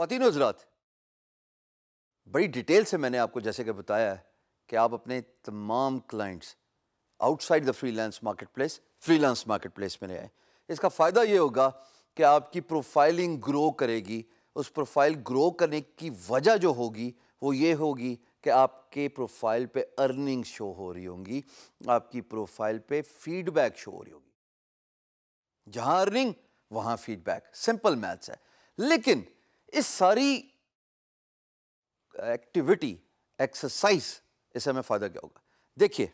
खातिन हजरात बड़ी डिटेल से मैंने आपको जैसे कि बताया है कि आप अपने तमाम clients outside the freelance marketplace freelance marketplace में ले आए इसका फ़ायदा ये होगा कि आपकी प्रोफाइलिंग ग्रो करेगी उस प्रोफाइल ग्रो करने की वजह जो होगी वो ये होगी कि आपके प्रोफाइल पे अर्निंग शो हो रही होंगी आपकी प्रोफाइल पे फीडबैक शो हो रही होगी जहां अर्निंग वहां फीडबैक सिंपल मैथ्स है लेकिन इस सारी एक्टिविटी एक्सरसाइज इससे हमें फ़ायदा क्या होगा देखिए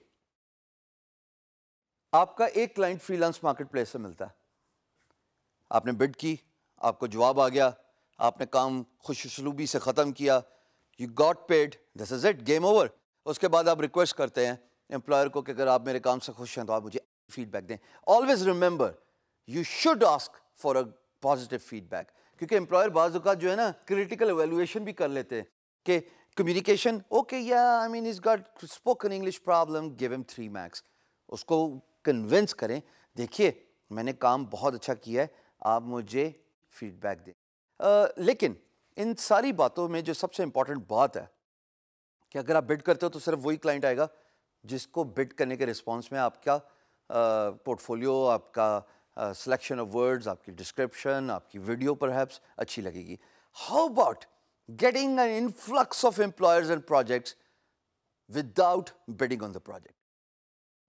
आपका एक क्लाइंट फ्रीलांस मार्केट प्लेस से मिलता है आपने बिड की आपको जवाब आ गया आपने काम खुशसलूबी से ख़त्म किया you got paid this is it game over उसके बाद आप रिक्वेस्ट करते हैं एम्प्लॉयर को कि अगर आप मेरे काम से खुश हैं तो आप मुझे फीडबैक दें always remember you should ask for a positive feedback क्योंकि एम्प्लॉयर बाज़ात जो है ना क्रिटिकल एवेलुएशन भी कर लेते हैं कि कम्युनिकेशन ओके या I mean is got spoken English problem give em three max उसको कन्विंस करें देखिए मैंने काम बहुत अच्छा किया है आप मुझे फीडबैक दें लेकिन इन सारी बातों में जो सबसे इम्पॉर्टेंट बात है कि अगर आप बिड करते हो तो सिर्फ वही क्लाइंट आएगा जिसको बिड करने के रिस्पॉन्स में आपका पोर्टफोलियो आपका सिलेक्शन ऑफ वर्ड्स आपकी डिस्क्रिप्शन आपकी वीडियो पर अच्छी लगेगी how about getting an influx of employers and projects without bidding on the project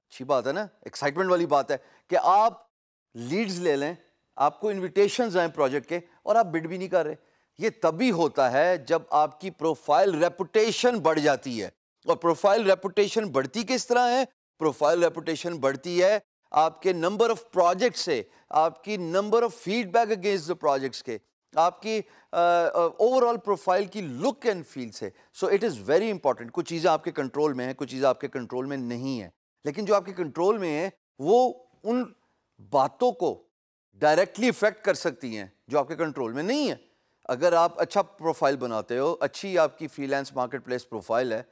अच्छी बात है ना एक्साइटमेंट वाली बात है कि आप लीड्स ले लें आपको इन्विटेशन आए प्रोजेक्ट के और आप बिड भी नहीं कर रहे ये तभी होता है जब आपकी प्रोफाइल रेपुटेशन बढ़ जाती है और प्रोफाइल रेपुटेशन बढ़ती किस तरह है प्रोफाइल रेपुटेशन बढ़ती है आपके नंबर ऑफ प्रोजेक्ट से आपकी number of feedback against the projects के आपकी ओवरऑल uh, प्रोफाइल की लुक एंड फील से so it is very important कुछ चीज़ें आपके कंट्रोल में हैं कुछ चीज़ें आपके कंट्रोल में नहीं है लेकिन जो आपके कंट्रोल में है वो उन बातों को डायरेक्टली इफेक्ट कर सकती हैं जो आपके कंट्रोल में नहीं है अगर आप अच्छा प्रोफाइल बनाते हो अच्छी आपकी फ्रीलांस मार्केट प्लेस प्रोफाइल है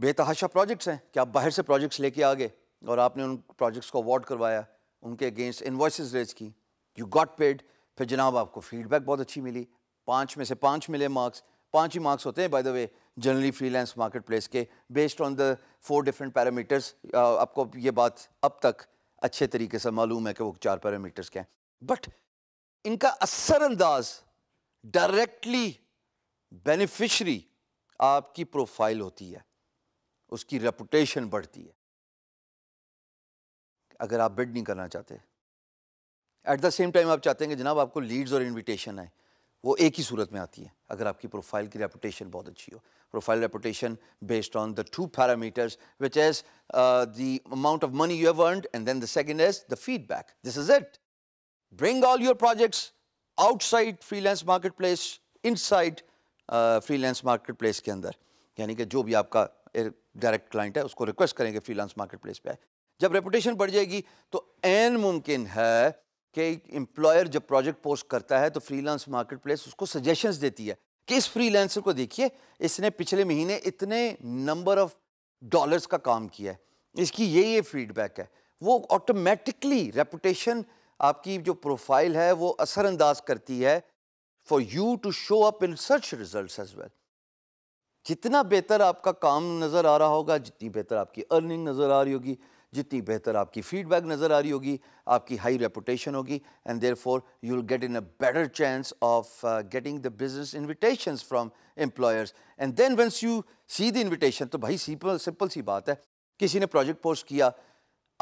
बेतहाशा प्रोजेक्ट्स हैं कि आप बाहर से प्रोजेक्ट्स लेके आ गए और आपने उन प्रोजेक्ट्स को अवार्ड करवाया उनके अगेंस्ट इन्वॉइस रेज की यू गॉट पेड फिर जनाब आपको फीडबैक बहुत अच्छी मिली पाँच में से पाँच मिले मार्क्स पाँच ही मार्क्स होते हैं by the way generally freelance marketplace के based on the four different parameters आपको ये बात अब तक अच्छे तरीके से मालूम है कि वो चार पैरामीटर्स के हैं बट इनका असर अंदाज डायरेक्टली बेनिफिशरी आपकी प्रोफाइल होती है उसकी रेपुटेशन बढ़ती है अगर आप बिड नहीं करना चाहते एट द सेम टाइम आप चाहते हैं कि जनाब आपको लीड्स और इनविटेशन आए वो एक ही सूरत में आती है अगर आपकी प्रोफाइल की रेपुटेशन बहुत अच्छी हो profile reputation based on the two parameters which as the amount of money you have earned and then the second as the feedback this is it bring all your projects marketplace marketplace free freelance marketplace के अंदर यानी कि जो भी आपका direct client है उसको request करेंगे फ्री फ्रीलांस मार्केट प्लेस पर आए जब रेपुटेशन बढ़ जाएगी तो एन मुमकिन है कि एम्प्लॉयर जब प्रोजेक्ट पोस्ट करता है तो फ्रीलांस मार्केट प्लेस उसको सजेशंस देती है कि इस फ्रीलांसर को देखिए इसने पिछले महीने इतने नंबर ऑफ डॉलर्स का काम किया है इसकी ये ये फीडबैक है वो ऑटोमेटिकली रेपुटेशन आपकी जो प्रोफाइल है वो असरअंदाज करती है for you to show up in search result as well जितना बेहतर आपका काम नज़र आ रहा होगा जितनी बेहतर आपकी अर्निंग नज़र आ रही होगी जितनी बेहतर आपकी फीडबैक नज़र आ रही होगी आपकी हाई रेपुटेशन होगी and therefore you will get in a better chance of getting the business invitation from employers and then once you see the invitation तो भाई सिंपल सिंपल सी बात है किसी ने प्रोजेक्ट पोस्ट किया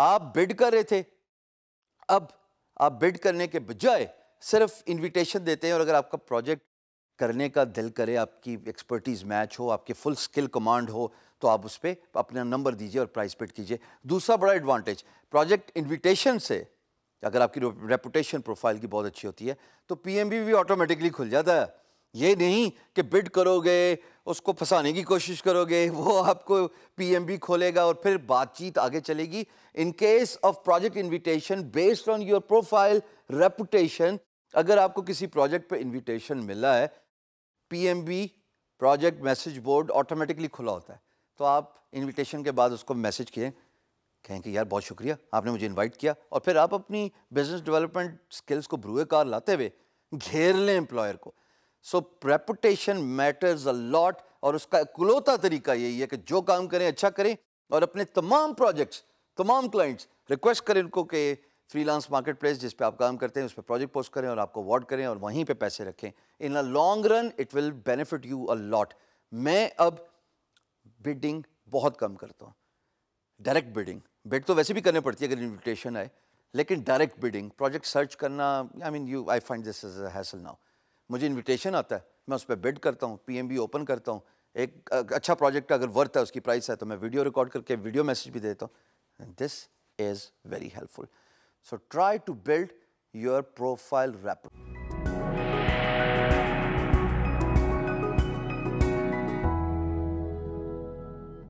आप बिड कर रहे थे अब आप बिड करने के बजाय सिर्फ इन्विटेशन देते हैं और अगर आपका प्रोजेक्ट करने का दिल करे आपकी एक्सपर्टीज़ मैच हो आपके फुल स्किल कमांड हो तो आप उस पर अपना नंबर दीजिए और प्राइस पेड कीजिए दूसरा बड़ा एडवांटेज प्रोजेक्ट इनविटेशन से अगर आपकी रेपुटेशन प्रोफाइल की बहुत अच्छी होती है तो पीएमबी भी ऑटोमेटिकली खुल जाता है ये नहीं कि बिड करोगे उसको फंसाने की कोशिश करोगे वो आपको पीएमबी खोलेगा और फिर बातचीत आगे चलेगी in case of project invitation based on your profile reputation अगर आपको किसी प्रोजेक्ट पे इनविटेशन मिला है PMB project message board automatically खुला होता है तो आप इनविटेशन के बाद उसको मैसेज किए कहें कि यार बहुत शुक्रिया आपने मुझे इनवाइट किया और फिर आप अपनी बिजनेस डेवलपमेंट स्किल्स को भ्रुए कार लाते हुए घेर लें एम्प्लॉयर को so reputation matters a lot और उसका इकलौता तरीका यही है कि जो काम करें अच्छा करें और अपने तमाम प्रोजेक्ट्स तमाम क्लाइंट्स रिक्वेस्ट करें उनको कि फ्रीलांस प्लेस जिस पर आप काम करते हैं उस पर प्रोजेक्ट पोस्ट करें और आपको अवार्ड करें और वहीं पे पैसे रखें in a long run it will benefit you a lot मैं अब बिडिंग बहुत कम करता हूँ डायरेक्ट बिडिंग बिड तो वैसे भी करनी पड़ती है अगर इन्विटेशन आए लेकिन डायरेक्ट बिडिंग प्रोजेक्ट सर्च करना I mean you I find this is hassle now मुझे इन्विटेशन आता है मैं उस पर बिड करता हूँ पी ओपन करता हूँ एक अच्छा प्रोजेक्ट अगर वर्थ है उसकी प्राइस है तो मैं वीडियो रिकॉर्ड करके वीडियो मैसेज भी देता हूँ this is very helpful So try to build your profile rapidly.